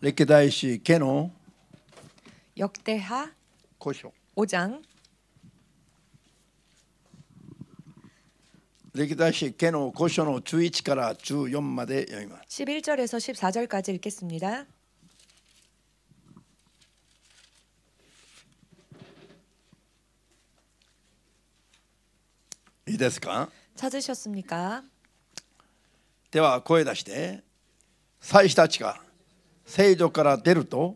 歴代史家の翌帝派5章歴代史家の5章の11から14まで読みます11절에서14절까지읽겠습니다いいですか찾으셨습니까では声出して祭司たちが聖女から出ると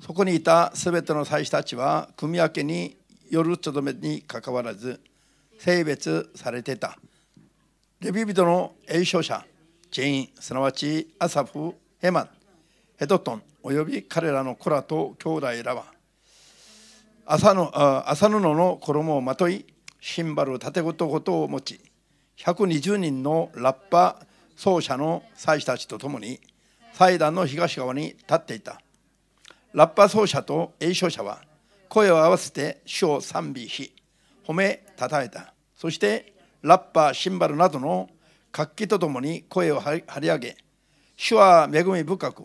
そこにいたすべての祭司たちは組分けによるとどめにかかわらず性別されてたレビ人の栄唱者ジェインすなわちアサフヘマンヘドトンおよび彼らの子らと兄弟らは麻の麻布の衣をまといシンバル盾ごとごとを持ち120人のラッパ奏者の祭司たちと共に祭壇の東側に立っていたラッパ奏者と栄唱者は声を合わせて主を賛美し褒めたたえたそしてラッパシンバルなどの活気とともに声を張り上げ主は恵み深く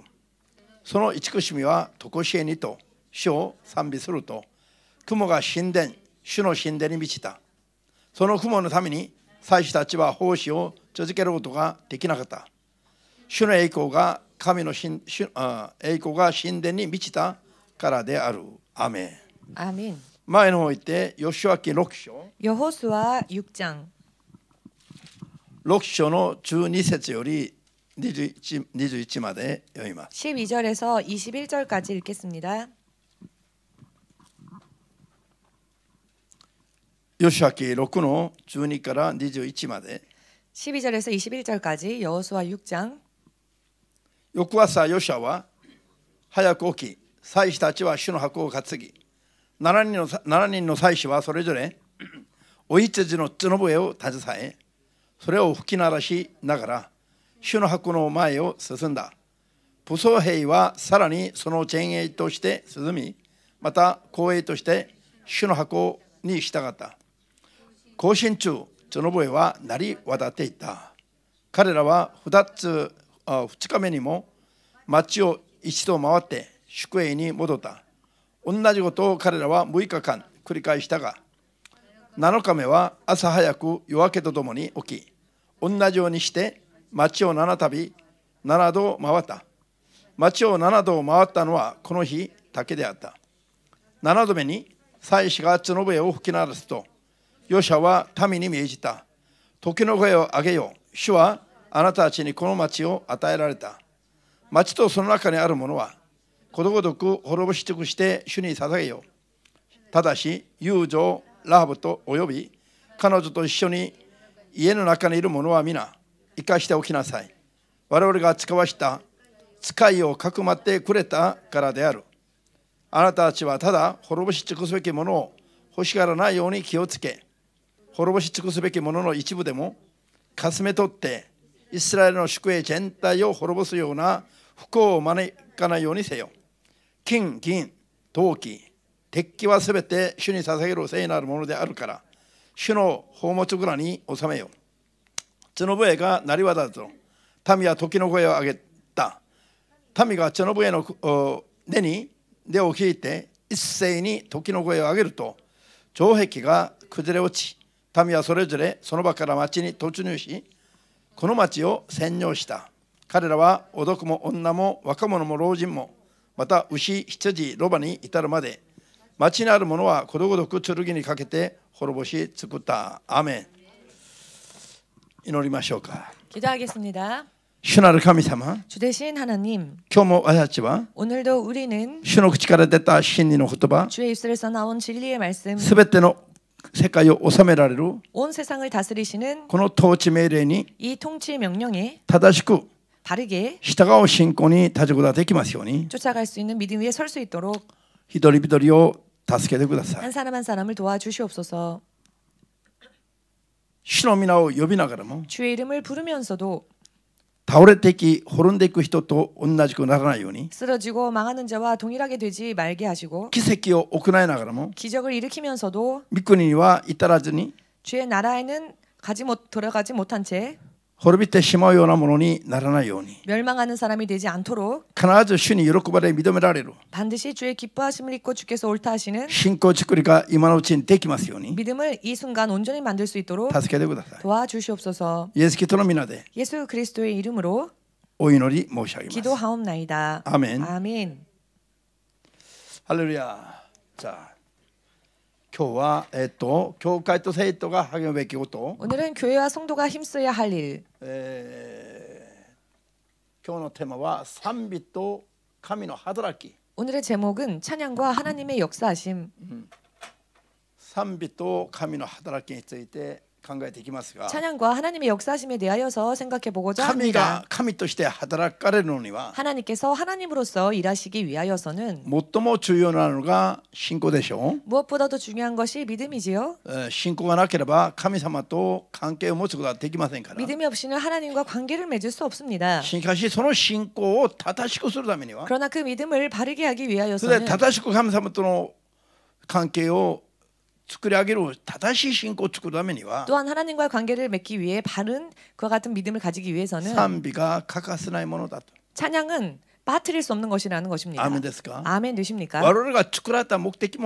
その慈しみは常しえにと主を賛美すると雲が神殿主の神殿に満ちたその雲のために祭司たちは奉仕を続けることができなかった主の栄光が神のあ栄光が神殿に満ちたからである。アメン。アメン前の方行って、ヨシュア記6章。ヨホスは6章。6章の12節より 21, 21まで読みます。12절에서21절까지읽겠습니다요시아기6の12から21まで。12절에서21절까지여호수아6장翌朝ヨシャは早く起き祭司たちは主の箱を担ぎ7人の ,7 人の祭司はそれぞれおいつじの角笛を携えそれを吹き鳴らしながら主の箱の前を進んだ武装兵はさらにその前衛として進みまた後衛として主の箱に従った行進中角笛は鳴り渡っていった彼らは2つ2日目にも町を一度回って宿営に戻った同じことを彼らは6日間繰り返したが7日目は朝早く夜明けとともに起き同じようにして町を7度7度回った町を7度回ったのはこの日だけであった7度目に祭司が角笛を吹き鳴らすと余者は民に命じた時の声を上げよう主はあなたたちにこの町を与えられた町とその中にあるものはことごとく滅ぼし尽くして主に捧げようただし友情ラブと及び彼女と一緒に家の中にいる者は皆生かしておきなさい我々が使わした使いをかくまってくれたからであるあなたたちはただ滅ぼし尽くすべきものを欲しがらないように気をつけ滅ぼし尽くすべきものの一部でもかすめ取ってイスラエルの宿営全体を滅ぼすような不幸を招かないようにせよ金銀陶器鉄器はすべて主に捧げる聖なるものであるから主の宝物蔵に納めよ角笛が鳴り渡ると民は時の声を上げた民が角笛の根に出を引いて一斉に時の声を上げると城壁が崩れ落ち民はそれぞれその場から町に突入しこの町を占領した彼らは男も女も若者も老人もまた牛羊ロバに至るまで町にある者はことごとく剣にかけて滅ぼし作ったアーメン祈りましょうか祈りましょうか主なる神様主대신하나님今日も私たちは오늘도우리는主の口から出た真理の言葉주의입술에서나온진리의말씀全ての世界を治められる온세상을다스리시는この統治命令に이통치명령에正しく 바르게 従う信仰に立つことができます 쫓아갈 수 있는 믿음 위에 설 수 있도록 히人一人を助けてくださ한い 사람 한 사람을 도와주시옵소서. 主の皆を呼びながらも 주의 이름을 부르면서도 倒오ていき滅んでいく人と同じくならないよう 쓰러지고 망하는 자와 동일하게 되지 말게 하시고 奇跡を行いながらも 기적을 일으키면서도 御国には至らずに 주의 나라에는 가지 못 돌아가지 못한 채 滅びてしまうようなものにならないように。멸망하는사람이되지않도록必ず主に喜ばれ認められる。반드시주의기뻐하심을입고주께서옳다하시는信仰作りが今のうちにできますように。믿음을이순간온전히만들수있도록助けてください。도와주시옵소서。イエスキリストの皆で。예수그리스도의이름으로お祈り申し上げます。기도하옵나이다。アメン。アメン。할렐루야。 자, 今日はえっと教会と生徒が励むべきこと。오늘은교회와성도가힘써야할 일。 今日のテーマは賛美と神の働き。오늘의제목은う賛美と神の働きについて 考えていきますが찬양과하나님의역사심에대하여서생각해보고자합니神다が神として働かれるのには하나님께서하나님으로서일하시기위하여서는最も重要なのが信仰でしょう무엇보다더중요한것이믿음이지요信仰がなければ神様と関係を持つことはできませんから믿음이없이는하나님과관계를맺을수없습니다しかしその信仰を正しくするためには그러나그믿음을바르게하기위하여서는正しく神様との関係を 作り上 다시 신고 作るためには 또한 하나님과의 관계를 맺기 위해 바른 그와 같은 믿음을 가지기 위해서는 산비가 가까스나이 모노다. 찬양은 빠뜨릴 수 없는 것이라는 것입니다. 아멘 됐습니까? 아멘 되십니까? 우리가 作られた 목적도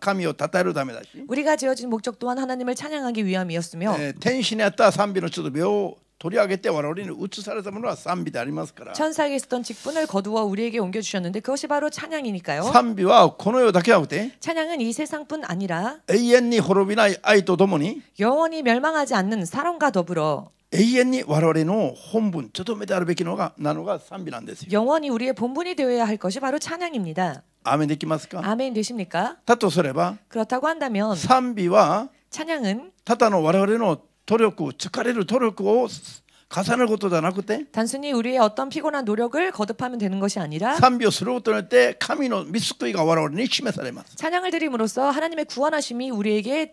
하나님을 たたえるためだ 우리가 지어진 목적 또한 하나님을 찬양하기 위함이었으며 텐신에 따 산비는 저도 묘 도리하게 때와 되리마스카라. 우리는 천사에게 있었던 직분을 거두어 우리에게 옮겨 주셨는데 그것이 바로 찬양이니까요. 산비와 코노요 다케하고테. 찬양은 이 세상뿐 아니라 에이엔니 호로비나 아이도 도모니 영원히 멸망하지 않는 사랑과 더불어 永遠に我々の本分ちょっとめであるべきのがなのが賛美なんですよ 영원히 우리의 본분이 되어야 할 것이 바로 찬양입니다. 아멘 できますか? 아멘 되십니까? だとすれば 그렇다고 한다면 賛美は 찬양은 ただの我々の 도렵고 츠카레를 도렵고 가산을 것도잖아 그때. 단순히 우리의 어떤 피곤한 노력을 거듭하면 되는 것이 아니라 산비스로 떠날 때 카미노 미스코이가 와라 오니 심에 사레마. 찬양을 드림으로써 하나님의 구원하심이 우리에게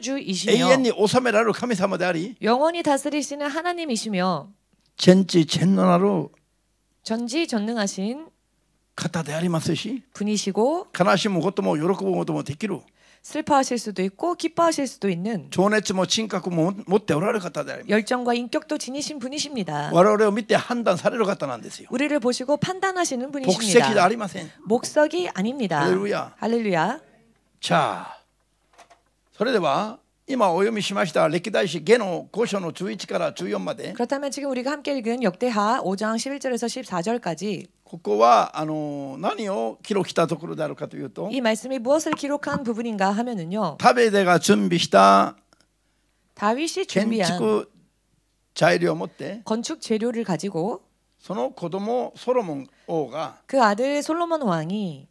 창주이시며 영원히 다스리시는 하나님이시며 전지 전능하로 전지 전능하신 분이시고 가나시 뭐 것도 뭐요도뭐기로 슬퍼하실 수도 있고 기뻐하실 수도 있는 뭐 뭐 열정과 인격도 지니신 분이십니다. 한단 사로 갖다 요 우리를 보시고 판단하시는 분이십니다. 목석이 아닙니다. 할렐루야. 할렐루야. 자. それでは今お読みしました歴代史下の5章の11から14まで 그렇다면 지금 우리가 함께 읽은 역대하 5장 11절에서 14절까지 ここはあの何を記録したところであるかというと이 말씀이 무엇을 기록한 부분인가 하면은요 食べ出が準備した 다윗이 建 준비한 築材料を持って 건축 재료를 가지고 その子供ソロモン王が그 아들 솔로몬 왕이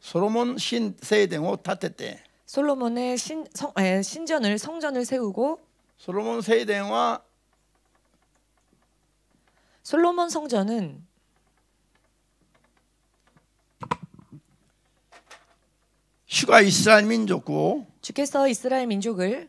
ソロモン神聖殿を建てて 솔로몬의 신, 성, 에, 신전을 성전을 세우고 솔로몬 세대와 솔로몬 성전은 주가 이스라엘 민족고 주께서 이스라엘 민족을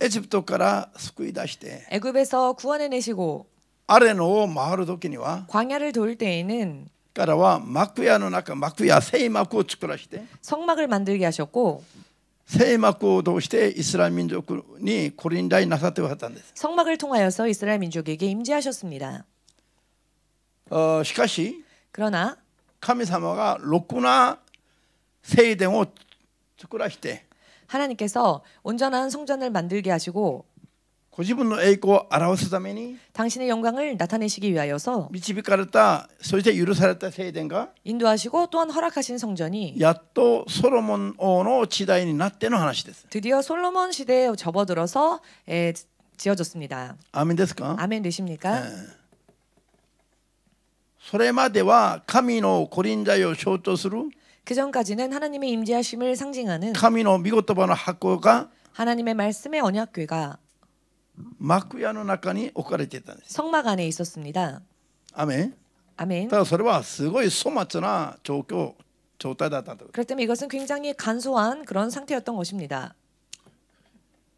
에집도가라 스쿠이다시대 애굽에서 구원해내시고 아레노 마을을 돕기니와 광야를 돌 때에는 からは 막구야는 아까 막구야 세이마쿠 축구라시대. 성막을 만들게 하셨고 聖幕を通してイスラエル民族に고린다이なさってくだ 성막을 통하여서 이스라엘 민족에게 임재하셨습니다. 어, しかし 그러나 神様가 로꾸나 세이댕을 作らして 하나님께서 온전한 성전을 만들게 하시고 당신의 영광을 나타내시기 위하여서 導かれた、そして許された聖殿が 인도하시고 또한 허락하신 성전이 やっとソロモン王の時代になっての話です。 드디어 솔로몬 시대에 접어들어서 에, 예, 지어졌습니다. アーメンで 아멘 되십니까? えそれまでは神のコリンジャイを象그 예. 전까지는 하나님의 임재하심을 상징하는 神の御言葉の箱が 하나님의 말씀의 언약궤가 幕屋の中に置かれていたんです。성막안에있었습니 다。 アメン。アメン。ただそれはすごい粗末な状況状態だったと。그렇다면이것은굉장히간소한그런상태였던것입니 다。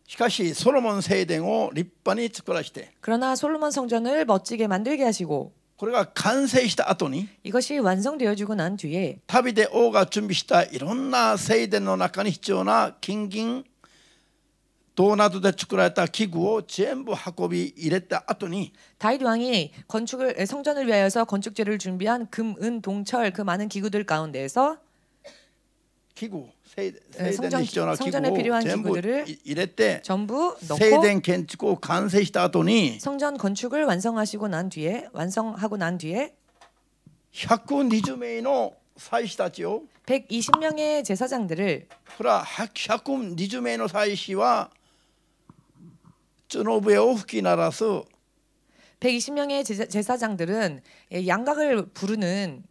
しかしソロモン聖殿を立派に作らして。그러나솔로몬성전을멋지게만들게하시 고。 これが完成した後に 이것이 완성되어지고 난 뒤에 旅で王が準備したいろんな聖殿の中に必要な金銀 도나도대 축구라였다 기구오 전부 학곱이 이랬다 하더니 다윗 왕이 건축을 성전을 위하여서 건축재를 준비한 금, 은, 동철 그 많은 기구들 가운데서 에 기구 세, 성전, 성전에 필요한 기구들을 이랬대 전부 넣고 건축고 간세시다 하더니 성전 건축을 완성하시고 난 뒤에 완성하고 난 뒤에 1 2 0 니즈메이노 사이시다지요 120명의 제사장들을 그라 120명의 사이시와 전오부의 후기나라서 120명의 제사, 제사장들은 예, 양각을 부르는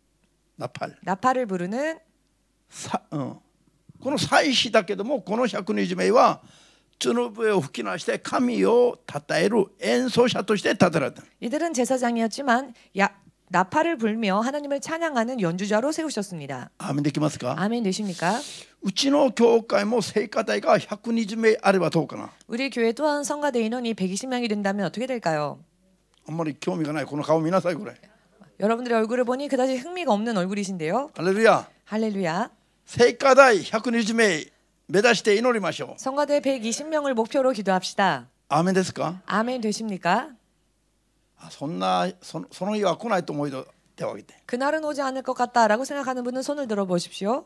나팔 나팔을 부르는 사, 어. この祭司だけどもこの120名は角笛を吹きなして神をたたえる演奏者としてたたられた。이들은제사장이었지만야 나팔을 불며 하나님을 찬양하는 연주자로 세우셨습니다. 아멘 되십니까? 아멘 되십니까? 우리의 교회도 성가대가 100人以上 ればどうか 우리 교회 또한 성가대 인원이 120명이 된다면 어떻게 될까요? 아무리 교미가 나요. この顔見なさい 그래. 여러분들의 얼굴을 보니 그다지 흥미가 없는 얼굴이신데요. 할렐루야. 할렐루야. 성가대 120명 目指して祈りましょう. 성가대 120명을 목표로 기도합시다. 아멘 되십까 아멘 되십니까? 아, 그날은 오지 않을 것 같다라고 생각하는 분은 손을 들어 보십시오.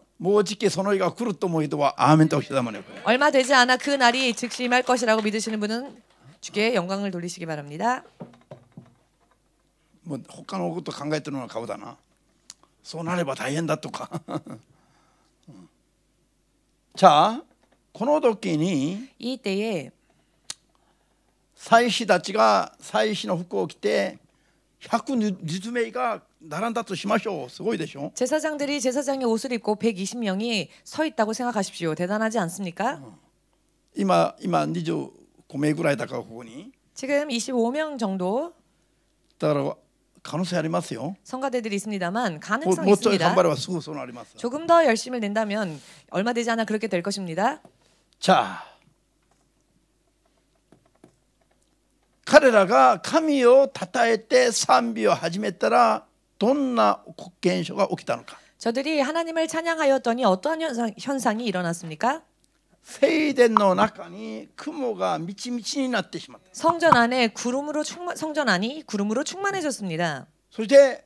얼마 되지 않아 그 날이 즉시 임할 것이라고 믿으시는 분은 주께 영광을 돌리시기 바랍니다. 뭐 혹간 오도 강가했던 가보다나. 소나레바 다이엔다 또가. 자, 코노도끼니 이때에 妻子たちが妻子の服を着て120名が 제사장들이 제사장의 옷을 입고 120명이 서 있다고 생각하십시오. 대단하지 않습니까? 어. 이마 25名ぐらいだからここに 지금 25명 정도. 따라와 가능성이 아리마스요. 성가대들이 있습니다만 뭐, 가능성이 뭐 있습니다. 조금 더 열심을 낸다면 얼마 되지 않아 그렇게 될 것입니다. 자. 彼らが神をたたえて賛美を始めたらどんな現象が起きたのか 저들이 하나님을 찬양하였더니 어떠한 현상, 현상이 일어났습니까? フェイの中に雲がみちみちになってしまった 성전 안에 구름으로 충만 성전 안이 구름으로 충만해졌습니다. そして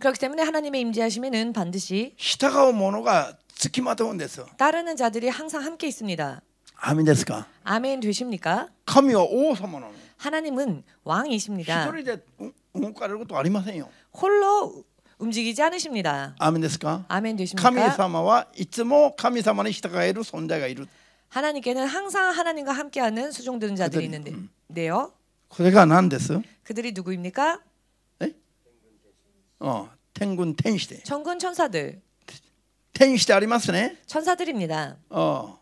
그렇기 때문에 하나님의 임재하심에는 반드시 따르는 자들이 항상 함께 있습니다. 아멘 ですか? 아멘 되십니까? 神は王様なの. 하나님은 왕이십니다. 홀로 움직이지 않으십니다. 아멘 ですか? 아멘 되십니까? 하나님께는 항상 하나님과 함께하는 수종되는 자들이 있는데요. 음. 그가 난데스. 그들이 누구입니까? 네? 어, 텐군 텐시대. 천군 천사들. 텐시대 아리마스네. 천사들입니다. 어.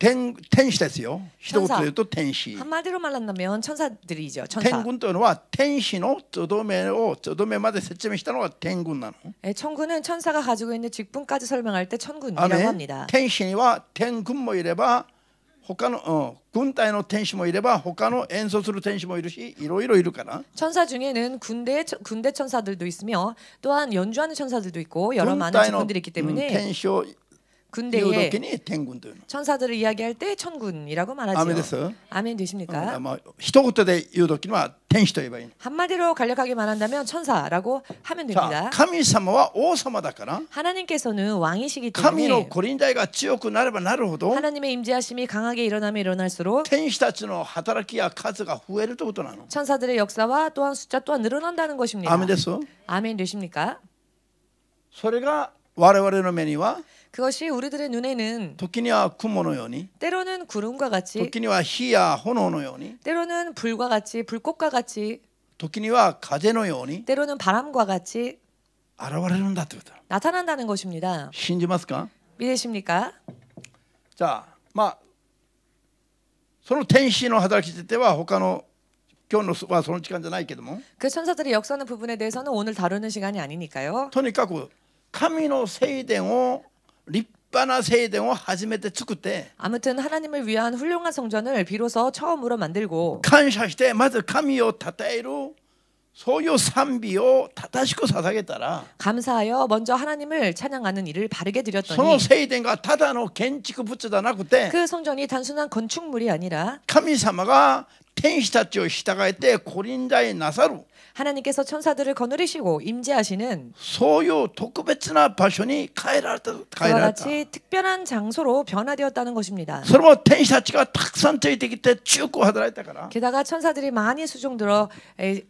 텐텐시대요 시도부터 또 텐시. 한마디로 말한다면 천사들이죠. 천사. 텐군とは 텐시노 쪼도메오 쪼도메마데 세점에 시다노가 텐군 나노. 예, 천군은 천사가 가지고 있는 직분까지 설명할 때 천군이라고 합니다. 텐시와 텐군 뭐 이래봐. 他の、うん、軍隊の天使もいれば他の演奏する天使もいるしいろいろいるから。천사중에는군대군대천사들도있으며또한연주하는천사들도있고여러많은천사들이있기때문에군대의음 군대에 천사들을 이야기할 때 천군이라고 말하죠. 아멘 됐어. 아멘 되십니까? 는 어, 한마디로 간략하게 말한다면 천사라고 하면 됩니다. 하 하나님께서는 왕이시기 때문에. 하나님의 임재하심이 강하게 일어나면 일어날수록. 것 천사들의 역사와 또한 숫자 또한 늘어난다는 것입니다. 아멘 됐어. 아멘 되십니까? それが我々の目には 그것이 우리들의 눈에는 때로는 구름과 같이 때로는 불과 같이 불꽃과 같이 때로는 바람과 같이 나타난다는 것입니다. 믿으십니까? 자, 마, その天使の働きっては他の今日のはその時間じゃないけ그 천사들이 역사하는 부분에 대해서는 오늘 다루는 시간이 아니니까요. 립바나 세대와 이 하지메때 축구 때 아무튼 하나님을 위한 훌륭한 성전을 비로소 처음으로 만들고 칸샤시대 맞아 카미요 타타이로 소요 삼비요 다다시고 사사겠다라 감사하여 먼저 하나님을 찬양하는 일을 바르게 드렸더니 소 세이덴과 타다노 겐치고 붙여다나 그때 그 성전이 단순한 건축물이 아니라 카미사마가 텐시타치오 시다가에 때 고린자의 나사루 하나님께서 천사들을 거느리시고 임재하시는 소유 도쿠베츠나 바션이 카이라다 카이라다 같이 특별한 장소로 변화되었다는 것입니다. 서로 텐시타치가 탁산되기 때 쭉고 하더라니까라. 게다가 천사들이 많이 수종들어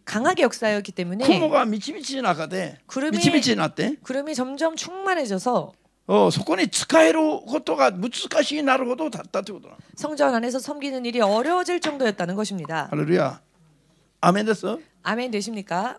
강하게 역사였기 때문에 구모가 미치미치 나가대. 구름이 미치미치 났대. 구름이 점점 충만해져서 そこに使えることが難しいなるほどだったということ성전 어, 안에서 섬기는 일이 어려워질 정도였다는 것입니다. 할렐루야. 아멘 됐어? 아멘 되십니까?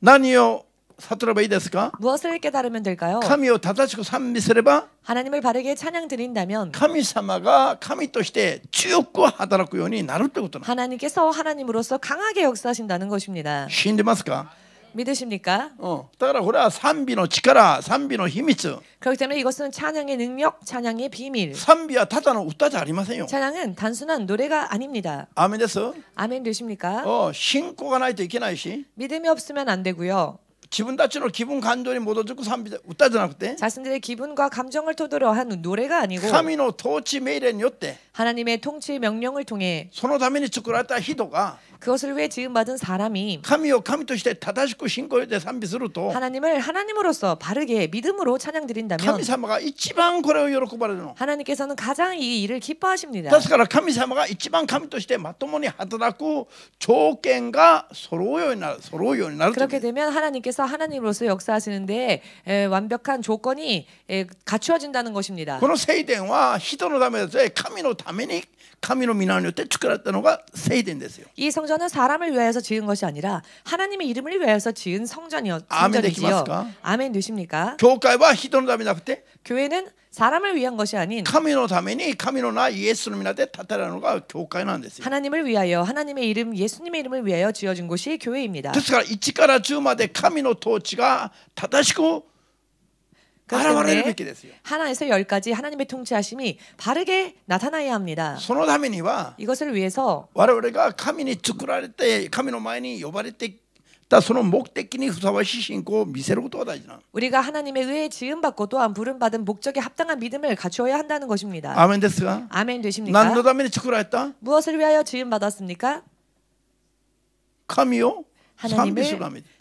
나니요 사투라바 이데스까? 무엇을 깨달으면 될까요? 카미요 다다시고 삼미스레바? 하나님을 바르게 찬양 드린다면 카미사마가 카미 또시대 쭉고 하다라고요니 나를 때부터 하나님께서 하나님으로서 강하게 역사하신다는 것입니다. 신데마스까? 믿으십니까? 어, 따라오라 산비노 치카라 산비노 힘이츠. 그렇기 때문에 이것은 찬양의 능력, 찬양의 비밀. 산비야 타다는 웃다지 아니마세요. 찬양은 단순한 노래가 아닙니다. 아멘 됐어? 아멘 되십니까? 어, 신고가 나이 때 이케나이시. 믿음이 없으면 안 되고요. 기분 다치는 기분 간절히 못 얻고 산비 웃다잖아 그때. 자신들의 기분과 감정을 토대로 한 노래가 아니고. 하미노 토치 메이렌 요때. 하나님의 통치 명령을 통해. 소노다민이 축구했다 히도가. 그것을 위해 지금 받은 사람이 하나님을 하나님으로서 바르게 믿음으로 찬양 드린다면 하나님께서는 가장 이 일을 기뻐하십니다. 그렇게 되면 하나님께서 하나님으로서 역사하시는데 에, 완벽한 조건이 에, 갖추어진다는 것입니다. 그런 세대와 히도노 담에서 하나님의 ために神の 민하노 때 축가랐다는 가 세이된 됐요이 성전은 사람을 위하여서 지은 것이 아니라 하나님의 이름을 위하여서 지은 성전이었 성전이지요. 아멘 되십니까? 교회와 히도노 다나 그때 교회는 사람을 위한 것이 아닌 하나님을 위하여 하나님의 이름 예수님의 이름을 위하여 지어진 곳이 교회입니다. 그러니 이치카라 주마데 카미노 토치가 타다시고 하나만을 뵙게 됐어요. 하나에서 열까지 하나님의 통치하심이 바르게 나타나야 합니다. そのためには 이것을 위해서 我々が神に作られて神の前に呼ばれていたその目的にふさわしい信仰を見せることが大事な 우리가 하나님의 의에 지음 받고 또한 부름 받은 목적에 합당한 믿음을 갖추어야 한다는 것입니다. 아멘 です 아멘 되십니까? 난のために作られた? 무엇을 위하여 지음 받았습니까? 神を 하나님을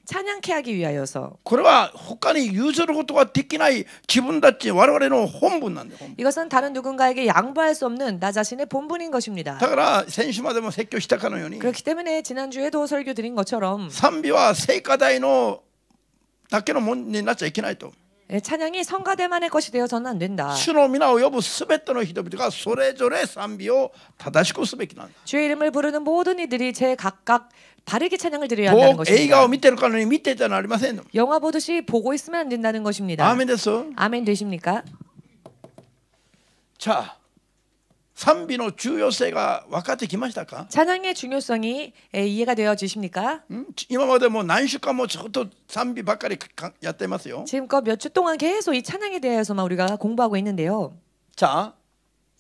찬양케 하기 위하여서. 그러나 혹간이 유서를 것도가 듣기나이 기분 닿지 와라와라는 혼분난데. 이것은 다른 누군가에게 양보할 수 없는 나 자신의 본분인 것입니다. 그러 센시마다면 설교 시작하는 요니. 그렇기 때문에 지난주에도 설교 드린 것처럼 삼비와 세가다이노 닦기는 못 났지 않겠나요 또. 예, 찬양이 성가대만의 것이 되어서는 안 된다. 主の皆を呼ぶすべての人々がそれぞれ賛美を正しくすべきなんだ. 주의 이름을 부르는 모든 이들이 제 각각 바르게 찬양을 드려야 한다는 것입니다. 영화 보듯이 보고 있으면 안 된다는 것입니다. 아멘 됐어? 아멘 되십니까? 자. 산비의 중요세가 와카테 기마시다까? 찬양의 중요성이 이해가 되어주십니까 음, 이마마다 뭐 난시가 뭐 저것도 산비 밖에 야때마세요. 지금껏 몇 주 동안 계속 이 찬양에 대해서만 우리가 공부하고 있는데요. 자,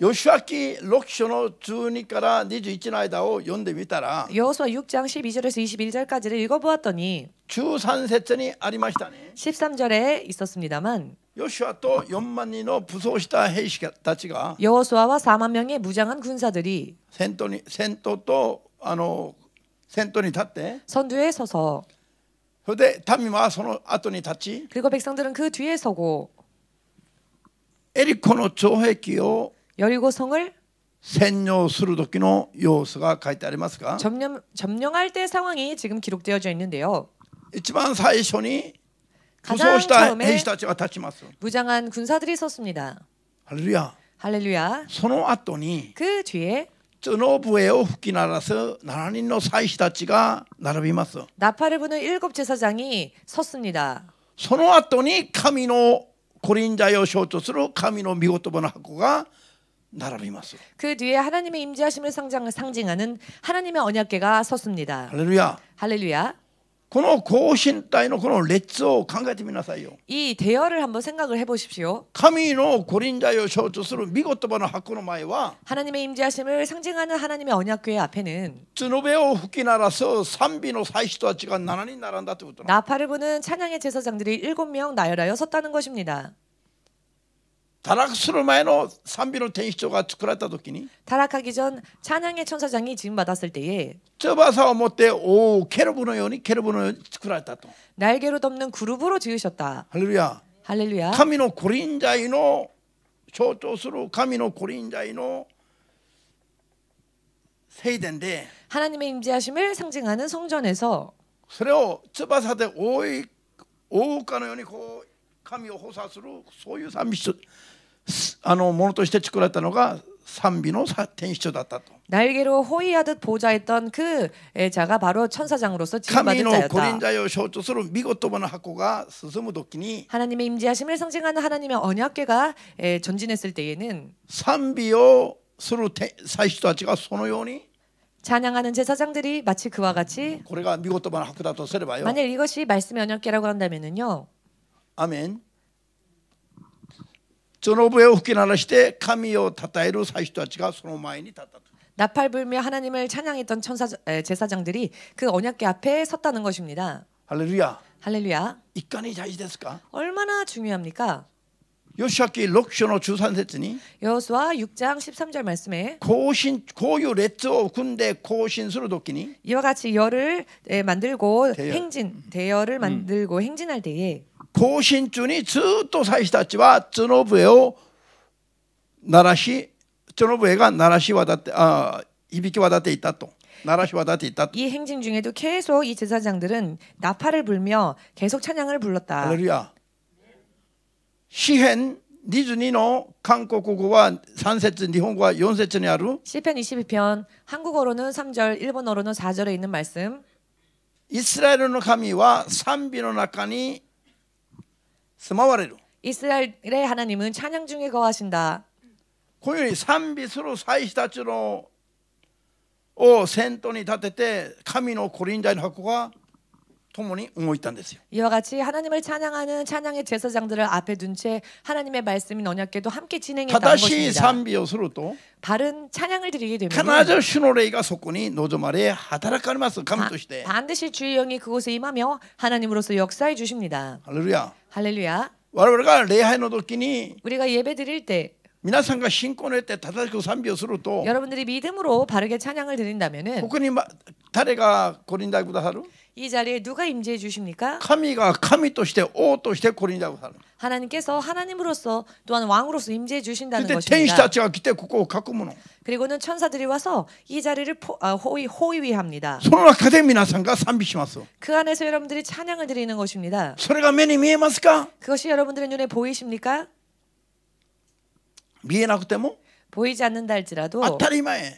요시아기 6쇼노 주니까라 21절 연대미따라 여호수아 6장 12절에서 21절까지를 읽어보았더니 주산세이 아리마시다네 13절에 있었습니다만 여호수아 또 연만이노 부소시다 해시가 여호수아와 4만 명의 무장한 군사들이 센토니 센토 또 아노 센토니 탔대 선두에 서서 그때 담이 와서노 아토니 탔지 그리고 백성들은 그 뒤에 서고 에리코노 조회기요 여리고 성을 센요스루도끼노 요소가 가있다리마스가 점령 점령할 때 상황이 지금 기록되어져 있는데요. 이지만 사이션이 가장 처음에 무장한 군사들이 섰습니다. 할렐루야. 할렐루야. 그 뒤에 나팔을 부는 일곱 제사장이 섰습니다. 그 뒤에 하나님의 임재하심을 상징하는 하나님의 언약궤가 섰습니다. 할렐루야. 할렐루야. この 고신 のこの列を考えてみなさいよ이 대열을 한번 생각을 해 보십시오. 神の고린자요象徴する見言葉の箱の前は 하나님의 임재하심을 상징하는 하나님의 언약궤 앞에는 角笛を吹き鳴ら서산비노祭司たちが7人並んだってこと나팔을 부는 찬양의 제사장들이 7명 나열하여 섰다는 것입니다. 타락스를 마에노 산비로 텐시가 투크라다 도니 타락하기 전 찬양의 천사장이 지금 받았을 때에 날개로 덮는 그룹으로 지으셨다 할렐루야 할렐루야 카미노 고린자이노 저조스로 카미노 고린자이노 세이덴데 하나님의 임재하심을 상징하는 성전에서 그래요 저바사대 오이 오가노 요니 고神を補佐するそういう賛 あのものとして作られたのが賛美の天使長だったと。 날개로 호위하듯 보좌했던 그 자가 바로 천사장으로서 지음받은 자였다. 하나님의 임재하심을 상징하는 하나님의 언약궤가 전진했을 때에는 산비요 스루 사시도아치가 소노요니 찬양하는 제사장들이 마치 그와 같이 만일 이것이 말씀의 언약궤라고 한다면은요. 아멘. 전오부의 웃기나라 시대 카미오 타타이로 사시도아치가 소노마인이 탔다. 나팔 불며 하나님을 찬양했던 천사 제사장들이 그 언약궤 앞에 섰다는 것입니다. 할렐루야. 할렐루야. 이간이 자이됐을까? 얼마나 중요합니까? 요시아기 록쇼노 주산했더니 여호수아 6장 13절 말씀에 고신 고유 레츠오 군대 고신수로 돕기니 이와 같이 열을 만들고 대열. 행진 대열을 음. 만들고 음. 행진할 때에 고신주니 저또 사시다지와 更新中にずっと祭司たちは角笛を鳴らし角笛が鳴らし渡ってあ響き渡っていたと。이 행진 중에도 계속 이 제사장들은 나팔을 불며 계속 찬양을 불렀다. 할렐루야. 시편 22の 한국어와 3절, 일본어와 4절에 아루. 시편 22편 한국어로는 3절, 일본어로는 4절에 있는 말씀. 이스라엘의 하나님은 산비의 中に 이스라엘의 하나님은 찬양 중에 거하신다. 고요히 산빛으로 사이시다츠로 오 센톤이 닫을 카미노 고린자인 학구가 통문이 응어있단데요. 이와 같이 하나님을 찬양하는 찬양의 제사장들을 앞에 둔 채 하나님의 말씀인 언약궤도 함께 진행했다는 것입니다. 산비옷으로 또 바른 찬양을 드리게 되면 카나저 슈노레이가 속군이 노조말에 하다라카르마스 감도시대 반드시 주의 영이 그곳에 임하며 하나님으로서 역사해 주십니다. 할렐루야. 할렐루야. 우리가 레하노도끼니 우리가 예배 드릴 때 미나상과 신권할 때 다들 그 삼비옷으로 또 여러분들이 믿음으로 바르게 찬양을 드린다면은 고니 다레가 고린다구다 하루 이 자리에 누가 임재해 주십니까? 카미가 카미として 王として 고린다고 하는. 하나님께서 하나님으로서 또한 왕으로서 임재해 주신다는 것입니다. 텐시たちが 그때 국고 가꾸므노. 그리고는 천사들이 와서 이 자리를 포, 아, 호위 호위합니다. 소나카데미나상가 삼비시마스. 그 안에서 여러분들이 찬양을 드리는 것입니다. 소리가 매니 미에마스까? 그것이 여러분들의 눈에 보이십니까? 미에나쿠테모? 뭐? 보이지 않는다 지라도 아타리마에.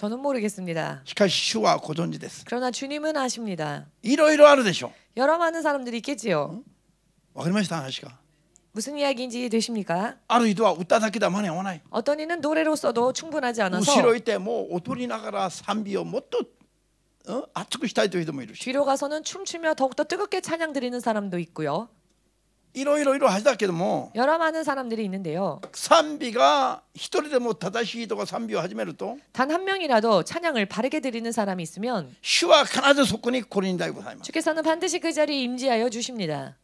저는 모르겠습니다. 그러나 주님은 아십니다. 이러이러하르데쇼. 여러 많은 사람들이 있겠지요. 와かりました 아시가. 무슨 이야기인지 되십니까? 아르이도와 웃다다기다만이 오나이. 어떤 이는 노래로 써도 충분하지 않아서. 우시로 이때 뭐 오토리 나가라 산비요 뭐또 아츠쿠시타이도 히도 뭐 어? 이러시. 뒤로 가서는 춤추며 더욱더 뜨겁게 찬양 드리는 사람도 있고요. 이러이러이러 하시다 게도 も 여러 많은 사람들이 있는데요. 산비가 히토리도 못하다 시도가 산비와 하지메로 또. 단한 명이라도 찬양을 바르게 드리는 사람이 있으면 시와 가나드 속군이 고린다 이거 사 주께서는 반드시 그자리 임재하여 주십니다.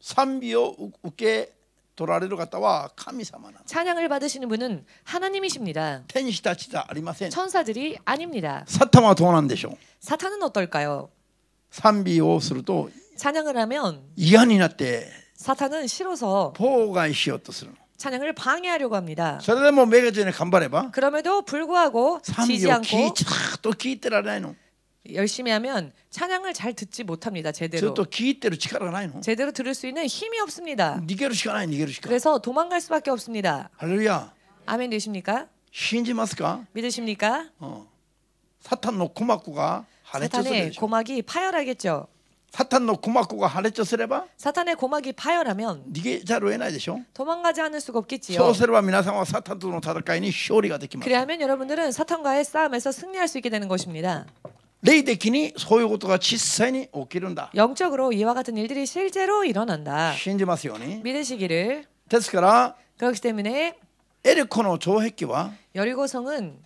산비요 웃게 도라리로 갔다 와 카미사마나. 찬양을 받으시는 분은 하나님이십니다. 텐시다치다 아리마센. 천사들이 아닙니다. 사탄과 동안되쇼. 사탄은 어떨까요? 산비요 쓰도 찬양을 하면 이한이 났대. 사탄은 싫어서 보관시었더스는 찬양을 방해하려고 합니다. 뭐 전에 간발해봐. 그럼에도 불구하고 지지 않고 또라나 열심히 하면 찬양을 잘 듣지 못합니다. 제대로. 또대로 제대로 들을 수 있는 힘이 없습니다. 니로니로 그래서 도망갈 수밖에 없습니다. 할렐루야. 아멘 되십니까? 신지마스까? 믿으십니까? 어. 사탄 고 막고가 사탄의 고막이 파열하겠죠. 사탄의 고막구가 하랬쪄을 해봐. 사탄의 고막이 파열하면 네게 자로해나죠. 도망가지 않을 수가 없겠지요. 소세르바 미나상와 사탄도노 다다까이니 쇼리가 되기만. 그래야면 여러분들은 사탄과의 싸움에서 승리할 수 있게 되는 것입니다. 레이데키니 소요고토가 지사니 오키른다. 영적으로 이와 같은 일들이 실제로 일어난다. 신지마세요니. 믿으시기를. 그렇기 때문에 에르코노 조핵기와 여리고성은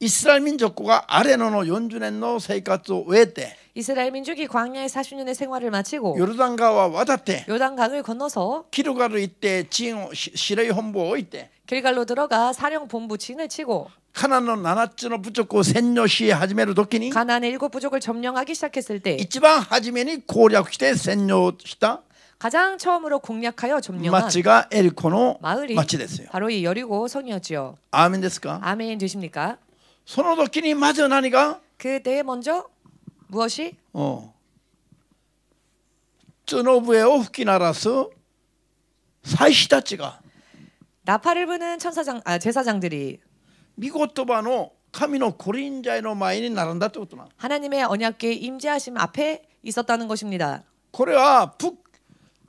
이스라엘 민족과 아레노노 연준엔노 세이카 외때 이스라엘 민족이 광야의 40년의 생활을 마치고 요단강과 와다테 요단강을 건너서 기루로 이때 징시레 본부 이때 길갈로 들어가 사령 본부 진을 치고 가나안 나나츠노 부족고 센요시 하지메로 도끼니 가나의 일곱 부족을 점령하기 시작했을 때 이지방 하지메니 고략시대 센요시다 가장 처음으로 공략하여 점령한 마치가 에리코노 마을이 마치 됐어요. 바로 이 여리고 성이었지요. 아멘 됐을까? 아멘 되십니까? 선호도끼리 맞아나니까 그때 먼저 무엇이 어 쩌노부에 옵기나라서 사시다치가 나팔을 부는 천사장 아 제사장들이 미고토바노 카미노 고린자이노 마인이 나란다 뜻구나 하나님의 언약궤 임재하심 앞에 있었다는 것입니다. 그래야 북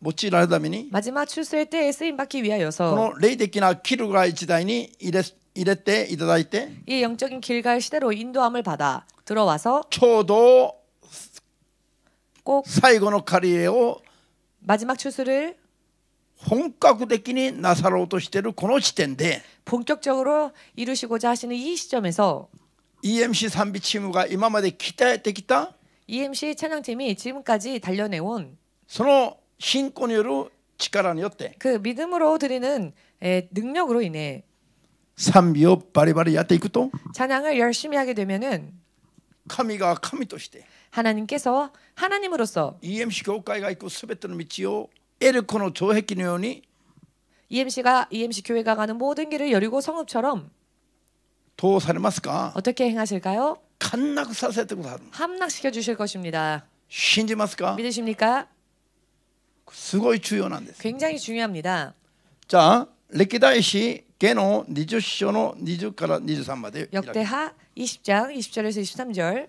持ちられるために 마지막 출세 때 쓰임 받기 위하여서 この霊的이 영적인 길갈 시대로 인도함을 받아 들어와서 꼭 마지막 추수를 本格的にな 본격적으로 이루시고자 하시는 이 시점에서 EMC 산비 치무 이마마데 기타했다 EMC 찬양팀이 지금까지 단련해 온その 신권으로 직가라니었때그 믿음으로 드리는 에, 능력으로 인해 삼비오 바리바리 야때 있고 또 찬양을 열심히 하게 되면은 카미가 카미 또시대. 하나님께서 하나님으로서 EMC 교회가 있고 스베트는 미치요 에르코노 조핵기노니 EMC가 EMC 교회가 가는 모든 길을 열이고 성읍처럼 도사리마스까 어떻게 행하실까요? 간낙사세트고 함락시켜 주실 것입니다. 신지마스까 믿으십니까? すごい 중요한 데 굉장히 중요합니다. 자, 레키다시 이 게노 20쇼노 20から 23まで. 역대하 20장 20절에서 23절.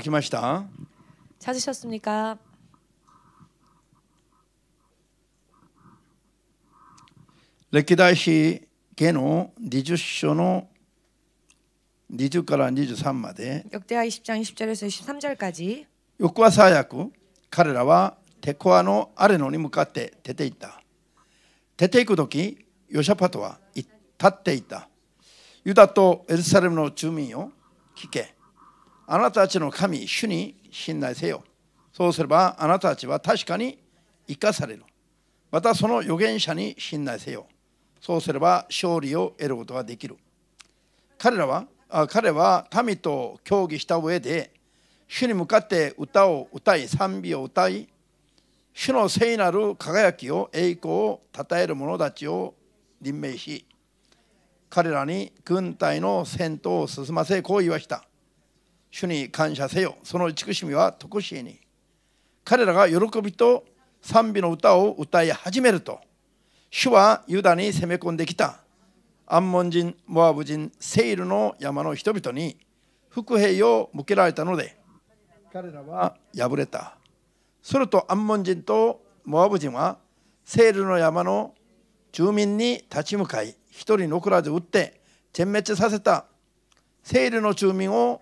きました찾으셨습니까레키다시の노20쇼노20から23まで翌朝하20장20절에서23절까지欲は彼らはテコアのアレノに向かって出て行った出て行く時ヨシャパトは立っていたユダとエルサレムの住民を聞けあなたたちの神、主に信頼せよ。そうすればあなたたちは確かに生かされる。またその預言者に信頼せよ。そうすれば勝利を得ることができる。彼らは彼は民と協議した上で主に向かって歌を歌い賛美を歌い主の聖なる輝きを栄光をたたえる者たちを任命し彼らに軍隊の戦闘を進ませこう言わした。主に感謝せよその慈しみはとこしえに彼らが喜びと賛美の歌を歌い始めると主はユダに攻め込んできたアンモン人モアブ人セイルの山の人々に伏兵を向けられたので彼らは敗れたするとアンモン人とモアブ人はセールの山の住民に立ち向かい一人残らず撃って全滅させたセールの住民を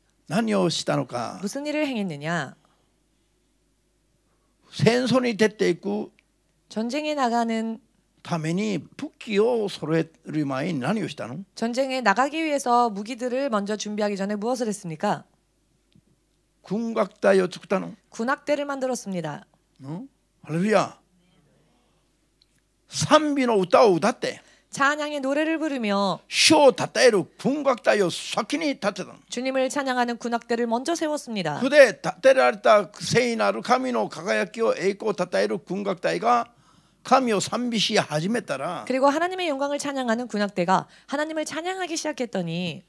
何をしたのか 무슨 일을 행했느냐? 생선이 됐대 있고 전쟁에 나가는 ために武器を揃える前に何をしたの 전쟁에 나가기 위해서 무기들을 먼저 준비하기 전에 무엇을 했습니까? 군각대를 作った 군악대를 만들었습니다. うん、ハレルヤ賛美の歌を歌って 어? 찬양의 노래를 부르며 쇼 다따이로 군각다요 사키니 다테던 주님을 찬양하는 군악대를 먼저 세웠습니다. 그대 다테라르타 세이나루 카미노 가가야키오 에이코 다따이로 군각다이가 카미오 삼비시 하지메따라 그리고 하나님의 영광을 찬양하는 군악대가 하나님을 찬양하기 시작했더니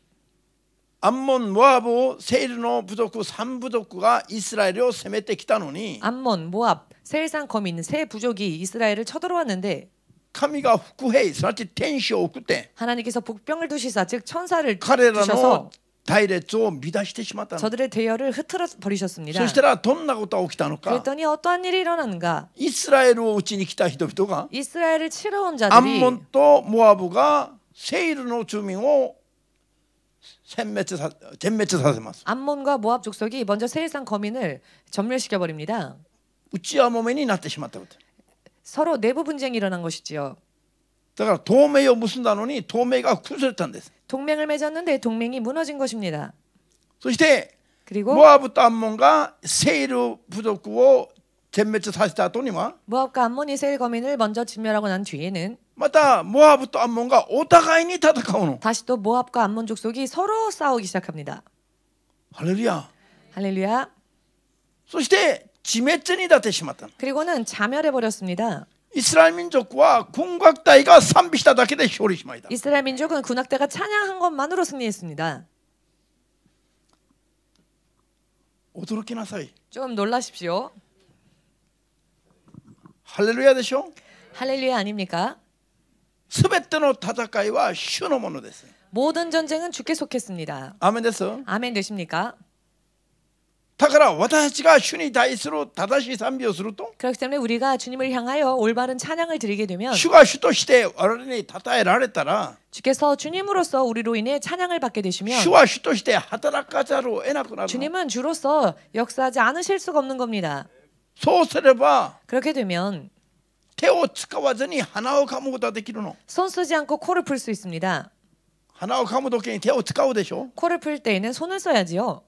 암몬 모압 세일노 부족구 삼부족구가 이스라엘을 세메테 기타노니 암몬 모압 세일산 거민 세 부족이 이스라엘을 쳐들어왔는데 神が復兵すなわち天使を送って하나님께서복병을두시사즉천사를두셔서 저들의 대열을 흐트러 버리셨습니다. 그랬더니 어떠한 일이 일어나가 이스라엘을 우치니 기타 히도비도가 이스라엘을 치러 온 자들이 암몬 또 모압과 세이르 주민을 암몬과 모압 족속이 먼저 세일산 거민을 전멸시켜 버립니다. 우치야 모멘이 났다 시마다. 서로 내부 분쟁이 일어난 것이지요. だから同盟を 무슨 단어니 동맹이 구슬탄데. 동맹을 맺었는데 동맹이 무너진 것입니다. そして 그리고 모압과 암몬과 세일을 부족고 전멸을 사시다더니와 모압과 암몬이 세일 거민을 먼저 진멸하고 난 뒤에는 また 모압과 암몬과 오타가이니 타다카오노. 다시 또 모압과 암몬 족속이 서로 싸우기 시작합니다. 할렐루야. 할렐루야. そして 지매전이 다되심맞다 그리고는 자멸해 버렸습니다. 이스라엘 민족과 군각다이가 삼비시다 다케데 쇼리시마이다. 이스라엘 민족은 군악대가 찬양한 것만으로 승리했습니다. 하좀 놀라십시오. 할렐루야 되쇼? 할렐루야 아닙니까? 스베테노 타자카이와 슈노모노 됐어요. 모든 전쟁은 주께 속했습니다. 아멘 됐어. 아멘 되십니까? 그렇기 때문에 우리가 주님을 향하여 올바른 찬양을 드리게 되면 주께서 주님으로서 우리로 인해 찬양을 받게 되시면 주님은 주로서 역사하지 않으실 수가 없는 겁니다. 그렇게 되면 손 쓰지 않고 코를 풀 수 있습니다. 코를 풀 때에는 손을 써야지요.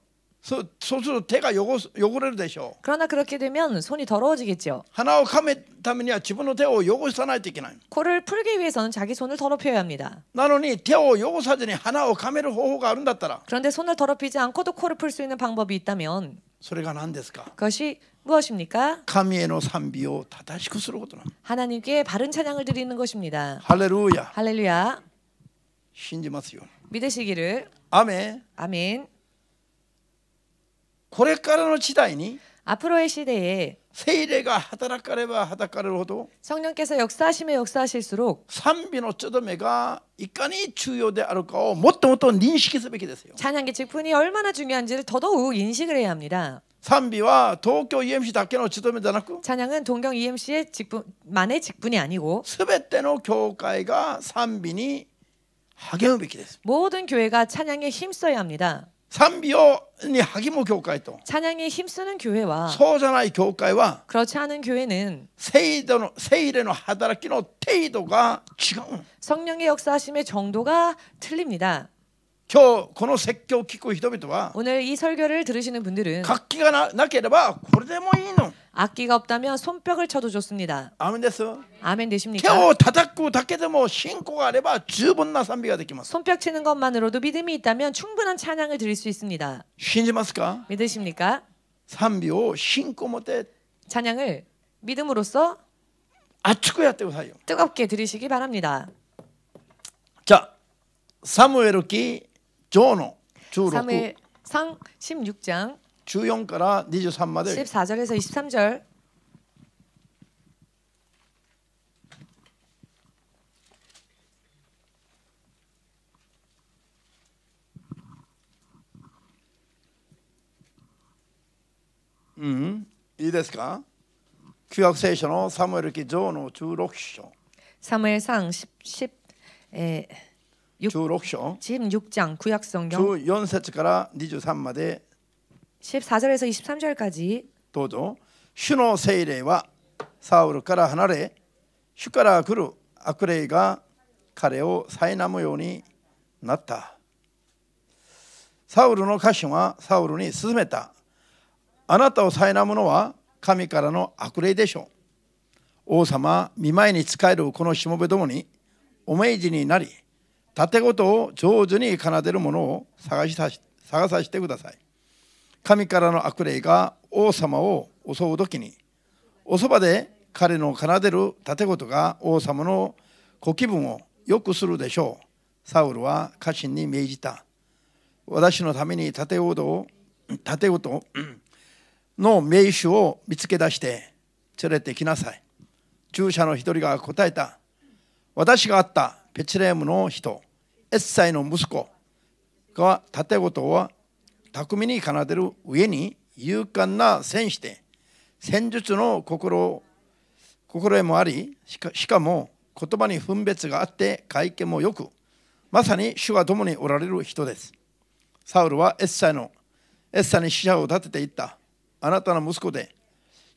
손으로 대가 요거 요거를 되셔 그러나 그렇게 되면 손이 더러워지겠죠. 하나오 카메타면야 집으로 대오 요거 사나이 떼기나요. 코를 풀기 위해서는 자기 손을 더럽혀야 합니다. 나노니 대오 요거 사전에 하나오 카메를 호호가 아른다따라. 그런데 손을 더럽히지 않고도 코를 풀 수 있는 방법이 있다면 소리가 난데스까? 그것이 무엇입니까? 카미에노 삼비오 다다시쿠 스로거든. 하나님께 바른 찬양을 드리는 것입니다. 할렐루야. 할렐루야. 신지마세요. 믿으시기를. 아멘. 아멘. これからの時代に 앞으로의 시대에 세일가 하다락가레바 하다까레로도 성령께서 역사하시며 역사하실수록 산빈 어쩌더메가 이까니 주요되 아르까오 못도못도 인식해서 뵙게 되세요. 찬양계 직분이 얼마나 중요한지를 더더욱 인식을 해야 합니다. 산비와 도쿄 EMC 닦게 어찌더메 다나고 찬양은 동경 EMC의 직분만의 직분이 아니고 스베테노 교회가 산빈이 하게됐습니 모든 교회가 찬양에 힘써야 합니다. 비美を 하기모 교회 또 찬양에 힘쓰는 교회와 소자나의 교회와 그렇지 않은 교회는 세일도 세일에는 하다라기노 테이도가 지금 성령의 역사심의 하 정도가 틀립니다. 오늘 이 설교를 들으시는 분들은 각기가 나, 나게려これでもいいの 악기가 없다면 손뼉을 쳐도 좋습니다. 아멘 됐어. 아멘 되십니까? 겨우 다닥고 닦게도 신고가 아니라 주분나 삼비가 되기만. 손뼉 치는 것만으로도 믿음이 있다면 충분한 찬양을 드릴 수 있습니다. 신지마스까? 믿으십니까? 삼비오 신고 못해. 찬양을 믿음으로써 아추고야 뜨고 사요. 뜨겁게 드리시기 바랍니다. 자, 사무엘기 조노 주 6. 상 16장 주 4から 23まで 14절에서 23절 음, 이ですか? 구약聖書のサムエル記上の16章。サムエル상10 10, 10えー 16쇼16장구약성경주연세츠가라23마데14절에서23절까지도도신호세は。와사울から離れ主から来る悪霊が彼を苛むようになったサウルの家臣はサウルに進めた。あなたを苛むのは神からの悪霊でしょう。王様、見舞いに仕えるこのしもべどもにお命じになり、盾ごとを上手に奏でるものを探しさし探させてください神からの悪霊が王様を襲う時におそばで彼の奏でる盾ごとが王様のご気分を良くするでしょうサウルは家臣に命じた私のために盾ごとごとの名手を見つけ出して連れてきなさい。従者の一人が答えた。私があったペチレームの人エッサイの息子が盾事は巧みに奏でる上に勇敢な戦士で戦術の心心得もありしかも言葉に分別があって会見もよくまさに主が共におられる人ですサウルはエッサイのエッサに使者を立てていったあなたの息子で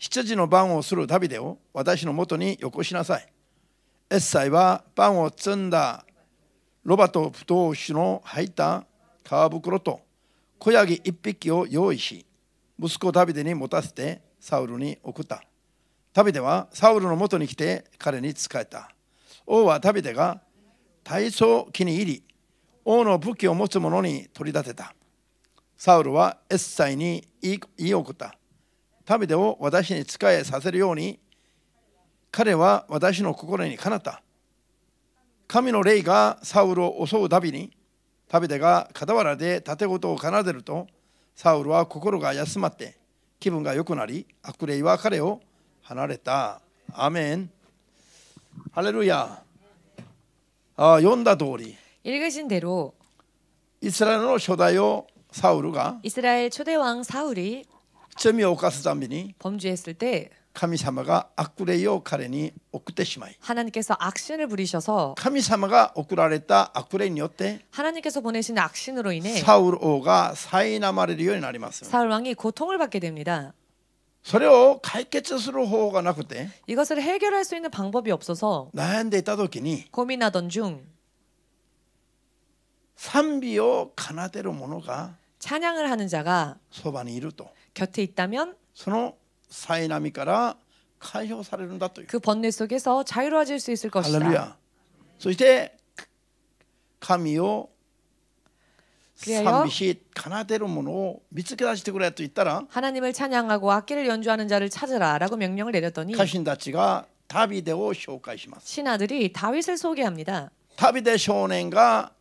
羊の番をするダビデを私のもとによこしなさいエッサイはパンを積んだロバと不動酒の入った皮袋と小ヤギ1匹を用意し息子ダビデに持たせてサウルに送ったダビデはサウルのもとに来て彼に仕えた王はダビデが体操気に入り王の武器を持つ者に取り立てたサウルはエッサイに言い送ったダビデを私に仕えさせるように彼は私の心にかなった神の霊がサウルを襲うたびにダビデが傍らで盾事を奏でるとサウルは心が休まって気分が良くなり悪霊は彼を離れたアメンハレルヤあ読んだ通り읽으신대로イスラエルの初代をサウルがイスラエル初代王サウル이罪を犯すたびに범죄했을때 神様가 악구레요 카레니 오쿠테시마이. 하나님께서 악신을 부리셔서 神様가 오쿠라레타 악구레니요 하나님께서 보내신 악신으로 인해 사울 오가 사이나마레리요나리마스. 사울 왕이 고통을 받게 됩니다. それを解決する方法がなくて 이것을 해결할 수 있는 방법이 없어서 悩んでいた時に 고민하던 중 산비요 가나데로 모노가 찬양을 하는 자가 소반이 이르도 곁에 있다면 そ 사이나미까라解放 사려는다 그 번뇌 속에서 자유로워질 수 있을 것이다. 할렐루야. そして神を 그 삼시 가나데로모노 미츠케 다시테 그래 또 있다라. 하나님을 찬양하고 악기를 연주하는 자를 찾으라라고 명령을 내렸더니 가신다치가 다비데오 쇼카이시마스. 신하들이 다윗을 소개합니다. 다비데 쇼넨과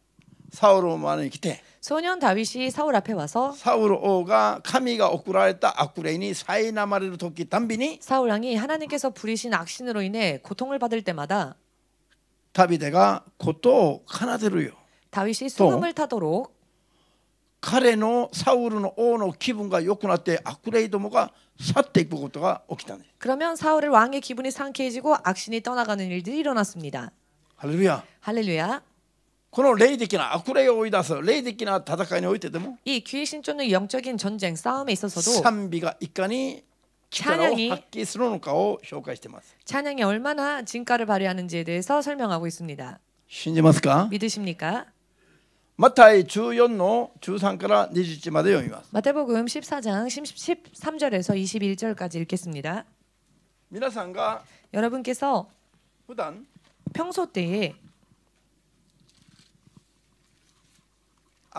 사울로만은 기대. 소년 다윗이 사울 앞에 와서 사울오가 카미가 억울하였다 악구레인 사이나마르를 돕기 담비니 사울 왕이 하나님께서 부리신 악신으로 인해 고통을 받을 때마다 다비데가 곧또 하나대로요. 다윗이 수금을 타도록 彼のサウルの王の気分が良くなって悪霊どもが去っていくことが起きた 그러면 사울의 왕의 기분이 상쾌해지고 악신이 떠나가는 일들이 일어났습니다. 할렐루야. 할렐루야. この霊的な悪霊を追い出す霊的な戦いにおいてでも이귀신쫓는영적인 아, 전쟁 싸움에 있어서도 찬비가 いかに 찬양이 찬양이 얼마나 진가를 발휘하는지에 대해서 설명하고 있습니다. 신지마스까? 믿으십니까? 마태의 주4の 13から 20절까지 읽습니다. 마태복음 14장 13절에서 21절까지 읽겠습니다. 여러분께서 평소 때에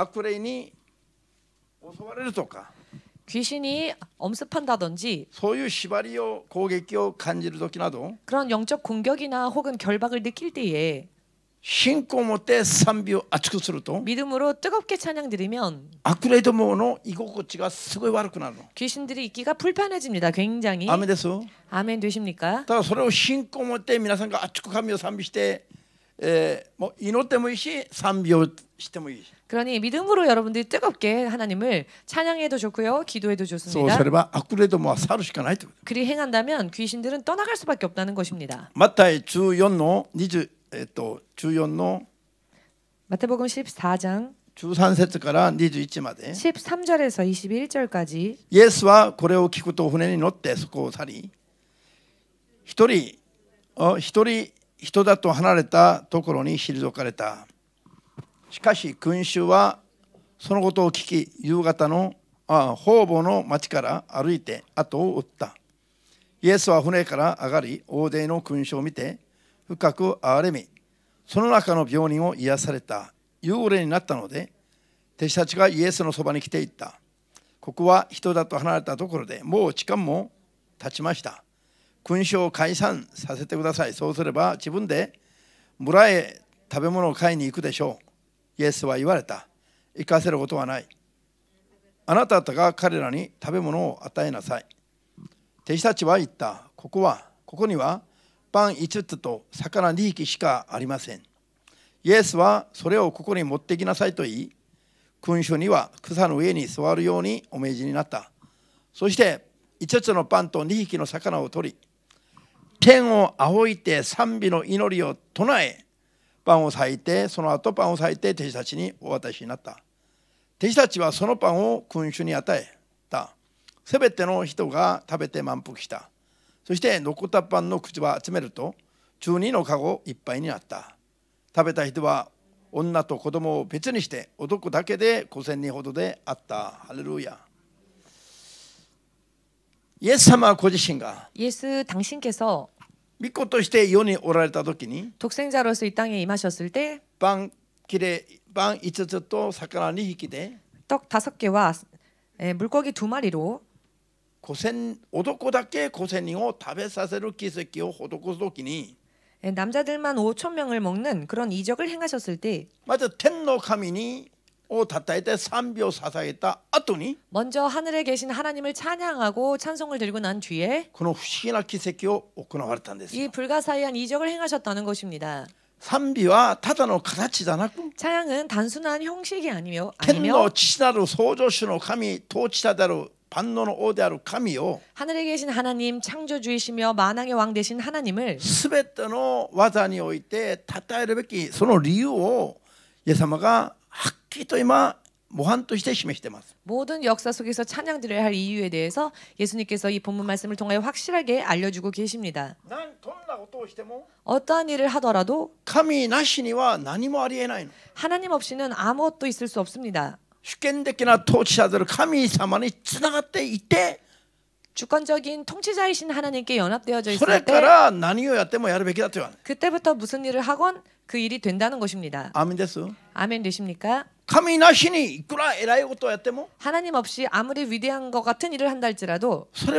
悪霊に襲われるとか 귀신이 엄습한다든지 소유 시바리오 고객교 간지를 도끼나도 그런 영적 공격이나 혹은 결박을 느낄 때에 신고 못해 삼비오 아츠쿠스루도 믿음으로 뜨겁게 찬양드리면 아쿠레도 모노 이곳곳이가 스고이 와르구나로 귀신들이 있기가 불편해집니다. 굉장히 아멘 됐어. 아멘 되십니까? 다 소리로 신고 못해 미나상과 아츠쿠하며 삼비시대 えもう祈ってもいいし賛美をし 예, 뭐 그러니 믿음으로 여러분들이 뜨겁게 하나님을 찬양해도 좋고요, 기도해도 좋습니다. 소설바 악구레도 뭐 사르시카나이. 그리 행한다면 귀신들은 떠나갈 수밖에 없다는 것입니다. 마태 14의 20, 또 14의 마태복음 14장 13절から 21まで 13절에서 21절까지 예수와 これを聞くと船に乗ってそこを去り一人一人人だと離れたところに退かれたしかし君主はそのことを聞き夕方のあ方々の町から歩いて後を追ったイエスは船から上がり大勢の君主を見て深く憐れみその中の病人を癒された幽霊になったので弟子たちがイエスのそばに来ていったここは人だと離れたところでもう時間も経ちました勲章を解散させてくださいそうすれば自分で村へ食べ物を買いに行くでしょうイエスは言われた行かせることはないあなた方が彼らに食べ物を与えなさい弟子たちは言ったここはここにはパン5つと魚2匹しかありませんイエスはそれをここに持ってきなさいと言い君主には草の上に座るようにお命じになったそして5つのパンと2匹の魚を取り天を仰いて賛美の祈りを唱えパンを裂いてその後パンを裂いて弟子たちにお渡しになった弟子たちはそのパンを君主に与えたすべての人が食べて満腹したそして残ったパンの口は集めると中二の籠いっぱいになった食べた人は女と子供を別にして男だけで5,000人ほどであったハレルヤ 예수様はご自身예수 당신께서 御子として世におられた時に 독생자로서 이 땅에 임하셨을 때빵 길에 빵5つと魚2匹で떡 다섯 개와 물고기 두 마리로 5,000男だけ5,000人を食べさせる奇跡を施す時に 에, 남자들만 5천 명을 먹는 그런 이적을 행하셨을 때 맞아 텐노 카미니 오 어, 다타이테 삼비오 사사했다 아더니 먼저 하늘에 계신 하나님을 찬양하고 찬송을 들고 난 뒤에 그는 후시나 기세키오 오크나왔다는데이 불가사의한 이적을 행하셨다는 것입니다. 삼비와 타다노 가다치다나고 찬양은 단순한 형식이 아니며 아니며 텐노 나루 소조시노 감히 도치다다루 반노노 오데아루 감이요 하늘에 계신 하나님 창조주이시며 만왕의 왕 되신 하나님을 스베토노 와자니 오이테 타타에르베키 소노 리우오 예사마가 は기き이と今模範として示します모든역사속에서찬양드려야할이유에대해서예수님께서명확히가르쳐주시고있습니다그려야할이유는뭐시고 뭐? 어떠한 일을 하더라도 뭐 하나님 없이는 아무것도 있을 수 없습니다. 주권적이 통치자들 하나님이 지나갔대 이때 주권적인 통치자이신 하나님께 연합되어져 있을 때 뭐, 그때부터 무슨 일을 하건 그 일이 된다는 것입니다. 아멘 됐어. 아멘 되십니까? 하나님이 이끌어 에라이 것도 했대 뭐? 하나님 없이 아무리 위대한 것 같은 일을 한달지라도 서래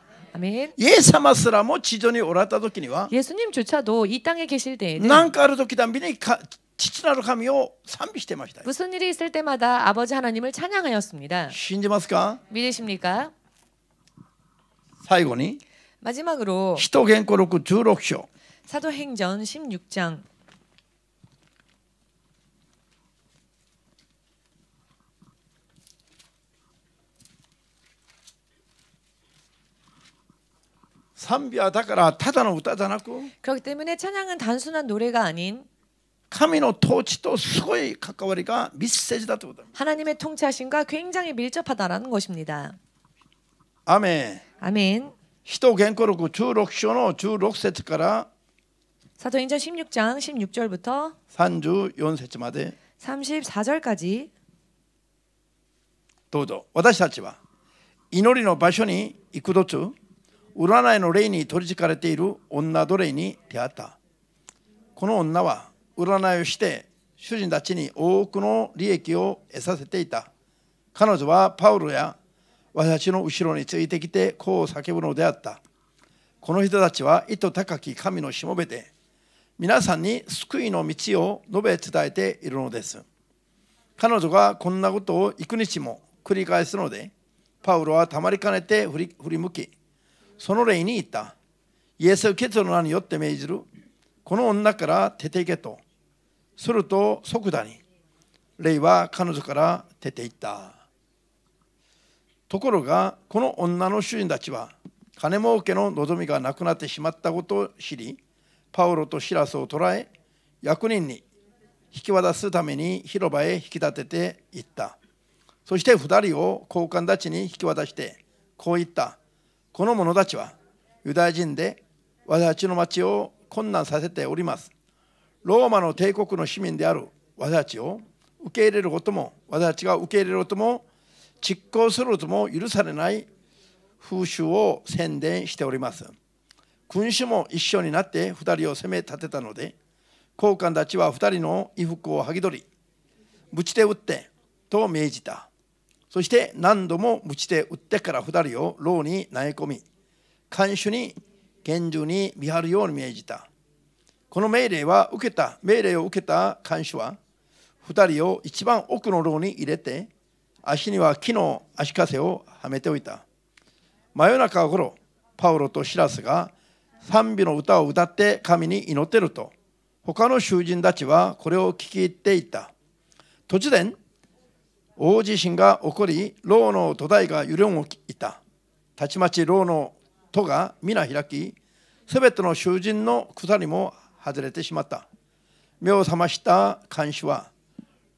イエス様すらも地上におられた時には、イエス님조차도이땅에계실때에는何かある時たんびにか 父なる 하며 삼비してました. 무슨 일이 있을 때마다 아버지 하나님을 찬양하였습니다. 신지마스까? 믿으십니까? 마지막으로 사도행전 16장 산비하다가라 타다나고 따다나고 그렇기 때문에 찬양은 단순한 노래가 아닌 카미노 토치도 수고의 가까워리가 미세지다 뜨거다. 하나님의 통치하심과 굉장히 밀접하다라는 것입니다. 아멘. 아멘. 히도 겐코로고 주록쇼노 주록세트카라 사도행전 16장 16절부터 3주 4세츠마데 34절까지 도도 私たちは祈りの場所に行く途中占いの霊に取り憑かれている女奴隷に出会ったこの女は占いをして主人たちに多くの利益を得させていた彼女はパウロや私の後ろについてきてこう叫ぶのであったこの人たちは意図高き神のしもべで皆さんに救いの道を述べ伝えているのです彼女がこんなことを幾日も繰り返すのでパウロはたまりかねて振り振り向きその霊に言った。イエスを論の名によって命じる。この女から出て行けと。すると即座に霊は彼女から出て行った。ところがこの女の主人たちは金儲けの望みがなくなってしまったことを知りパウロとシラスを捕らえ役人に引き渡すために広場へ引き立てていったそして2人を交換たちに引き渡してこう言ったこの者たちはユダヤ人で私たちの町を困難させております。ローマの帝国の市民である私たちを受け入れることも私たちが受け入れることも実行することも許されない風習を宣伝しております。君主も一緒になって2人を攻め立てたので高官たちは2人の衣服を剥ぎ取りぶちで打ってと命じた。そして何度も無で打ってから二人を牢に投げ込み看守に厳重に見張るように命じたこの命令は受けた命令を受けた看守は二人を一番奥の牢に入れて足には木の足かせをはめておいた真夜中頃パウロとシラスが賛美の歌を歌って神に祈ってると他の囚人たちはこれを聞き入っていた突然大地震が起こり、牢の土台が揺れ動いた。たちまち牢の戸が皆開き、すべての囚人の鎖も外れてしまった。目を覚ました看守は、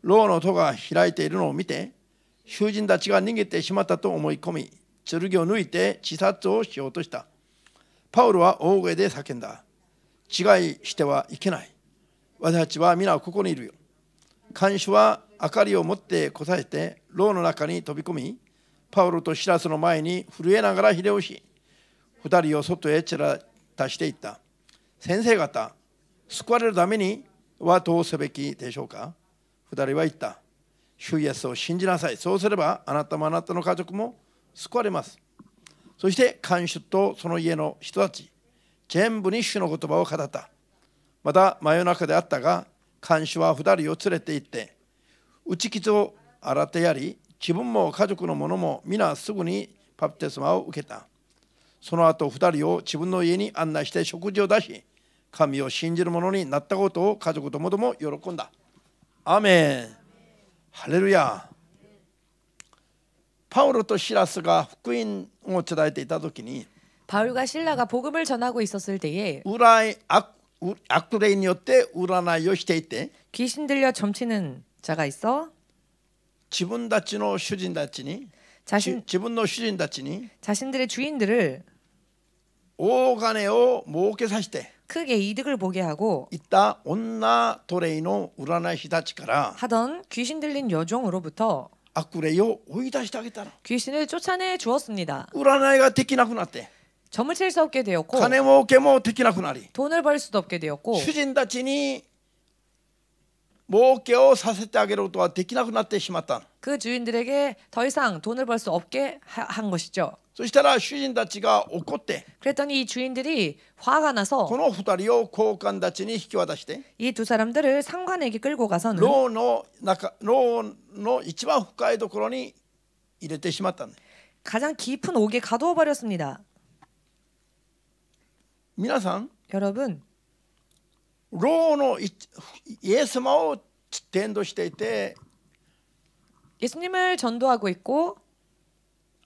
牢の戸が開いているのを見て、囚人たちが逃げてしまったと思い込み、剣を抜いて自殺をしようとした。パウロは大声で叫んだ。違いしてはいけない。私たちは皆ここにいるよ。看守は明かりを持って答えて牢の中に飛び込みパウロとシラスの前に震えながら秀吉二人を外へ散ら出していった先生方救われるためにはどうすべきでしょうか二人は言った主イエスを信じなさいそうすればあなたもあなたの家族も救われますそして看守とその家の人たち全部に主の言葉を語ったまた真夜中であったが看守は二人を連れて行って打ち傷を洗ってやり自分も家族の者も皆すぐにパプテスマを受けたその後二人を自分の家に案内して食事を出し神を信じる者になったことを家族ともども喜んだアメンハレルヤパウロとシラスが福音を伝えていた時に바울과신라가복음을전하고있었을때에우라의악악레인이었대우라나요시테이때귀신들려점치는 자가 있어 지분 다치노 슈진 다치니 자신 지분노 슈진 다치니 자신들의 주인들을 오간에오 모게 사시되 크게 이득을 보게 하고 있다 온나 도레이노 우라나시다치카라 하던 귀신 들린 여종으로부터 아쿠레요 오이다시다겠다 귀신을 쫓아내 주었습니다. 우라나이가 데키나쿠나떼 점을 칠 수 없게 되었고 가네모 게모 데키나쿠나리 돈을 벌 수도 없게 되었고 슈진다치니 もうけをさせてあげることはできなくなってしまった。그 주인들에게 더 이상 돈을 벌 수 없게 하, 한 것이죠. そしたら主人たちが怒って그랬더니이 주인들이 화가 나서 この二人を交換たちに引き渡して이 두 사람들을 상관에게 끌고 가서는 牢の中牢の一番深いところに入れてしまった 가장 깊은 옥에 가두어 버렸습니다. 皆さん 여러분 老のイエス様を伝道していてイ예수님을전도하고있고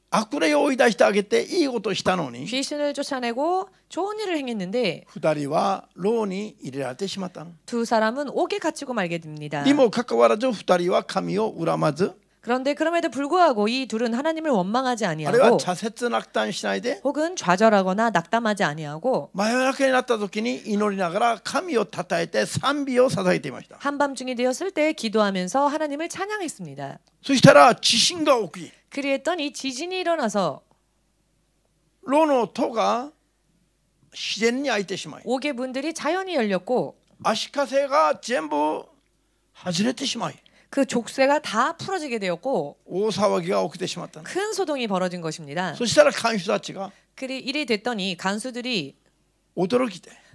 悪霊を追い出してあげていいことしたのに귀신을쫓아내고좋은일을행했는데二人は牢に入れられてしまったの두사람은옥에갇히고말게됩니다にもかかわらず二人は神を恨まず 그런데 그럼에도 불구하고 이 둘은 하나님을 원망하지 아, 아니하고 혹은 좌절하거나 낙담하지 아니하고 한밤중이 되었을 때 기도하면서 하나님을 찬양했습니다. 그리했던 이 지진이 일어나서 로노 토가 시젠이 아이테시마이. 오게 문들이 자연히 열렸고 아시카세가 전부 하지레테시마이. 그 족쇄가 다 풀어지게 되었고 큰 소동이 벌어진 것입니다. 그 그리 일이 됐더니 간수들이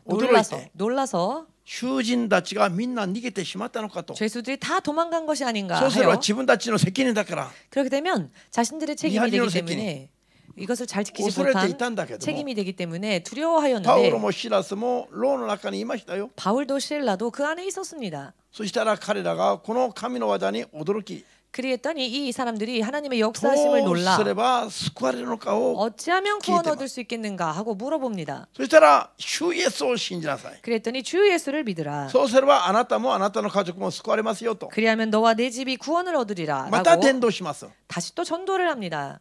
놀라서 놀라서囚人たちがみんな逃げてしまったの죄수들이다도망간것이아닌가そうすれば自分たちの責任だか그렇게되면자신들의책임이되기때문에 이것을 잘 지키지 못한 뭐. 책임이 되기 때문에 두려워하였는데 뭐 뭐 바울도 실라도 그 안에 있었습니다. 그리했더니 이 사람들이 하나님의 역사심을 놀라 어찌하면 구원 얻을 수 있겠는가 하고 물어봅니다. 그랬더니 주 예수를 믿으라. 그리하면 너와 내 집이 구원을 얻으리라. 다시 또 전도를 합니다.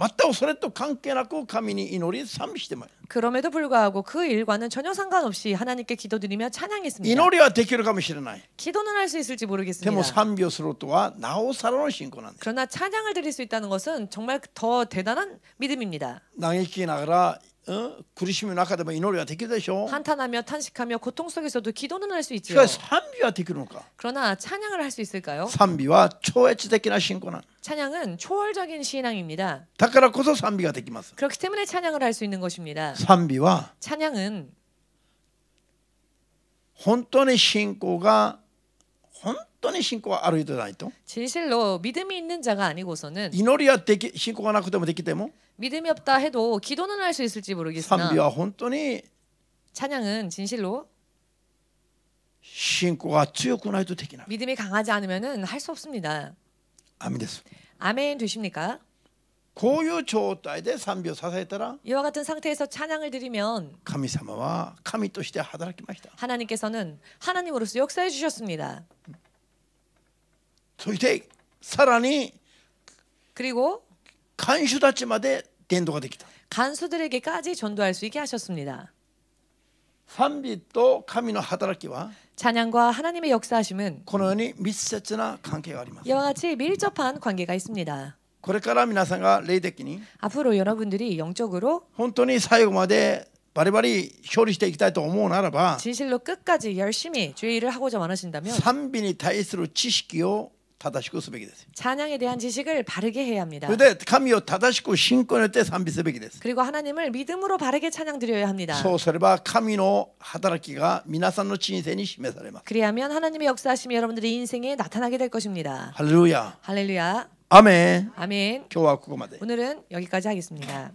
맞다고それ と関係なく神に祈り賛美してます. 그럼에도 불구하고 그 일과는 전혀 상관없이 하나님께 기도드리며 찬양했습니다. 이노리와 대결かもしれない. 기도는 할 수 있을지 모르겠습니다. 그러나 찬양을 드릴 수 있다는 것은 정말 더 대단한 믿음입니다. 나기나가라 어? 뭐 한탄하며 탄식하며 고통 속에서도 기도는 할 수 있지요. しかし賛 그러나 찬양을 할 수 있을까요? 賛美は超越的な信仰な 찬양은 초월적인 신앙입니다. だからこそ賛美ができま 그렇기 때문에 찬양을 할 수 있는 것입니다. 賛美は 찬양은 本当に信仰が 本当に신고 아르이도 나이도. 진실로 믿음이 있는 자가 아니고서는 이노리야 되게 신고가 나고 때문에 기때문 믿음이 없다 해도 기도는 할 수 있을지 모르겠으나 산비와 本当に 찬양은 진실로 신고가 強くないとできな 믿음이 강하지 않으면은 할 수 없습니다. 아멘 됐습니다. 아멘 되십니까? 고유 조다에대 삼비오 사사 이와 같은 상태에서 찬양을 드리면 하라나님께서는 하나님으로서 역사해 주셨습니다. 그리고 간수들에게까지 전도할 수 있게 하셨습니다. 찬양과 하나님의 역사하심은 이와 같이 밀접한 관계가 있습니다. これから皆さんが霊的に앞으로여러분들이영적으로本当に最後までバリバリ勝利していきたいと思うならば진실로끝까지열심히주의를하고자많으신다면賛美に対する知識を正しくすべきです。찬양에대한지식을바르게해야합니다で、神を正しく信仰によって賛美すべきです。그리고하나님을믿음으로바르게찬양드려야합니 다。 そうすれば神の働きが皆さんの人生に示されます。그래야면하나님의역사하심이여러분들의인생에나타나게될것입니다。ハレルヤ。ハレルヤ。 아멘. 아멘. 교와 구고 마대. 오늘은 여기까지 하겠습니다.